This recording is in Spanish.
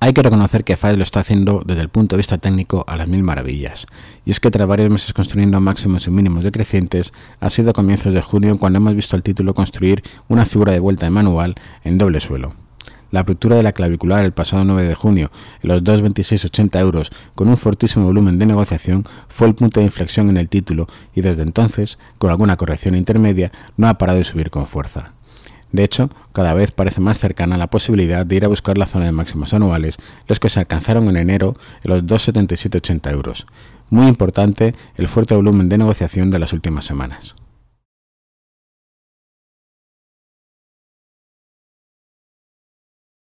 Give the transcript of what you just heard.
Hay que reconocer que Fire lo está haciendo desde el punto de vista técnico a las mil maravillas, y es que tras varios meses construyendo máximos y mínimos decrecientes, ha sido a comienzos de junio cuando hemos visto al título construir una figura de vuelta de manual en doble suelo. La apertura de la clavicular el pasado 9 de junio en los 2,2680 euros con un fortísimo volumen de negociación fue el punto de inflexión en el título y desde entonces, con alguna corrección intermedia, no ha parado de subir con fuerza. De hecho, cada vez parece más cercana la posibilidad de ir a buscar la zona de máximos anuales, los que se alcanzaron en enero en los 2,7780 euros. Muy importante el fuerte volumen de negociación de las últimas semanas.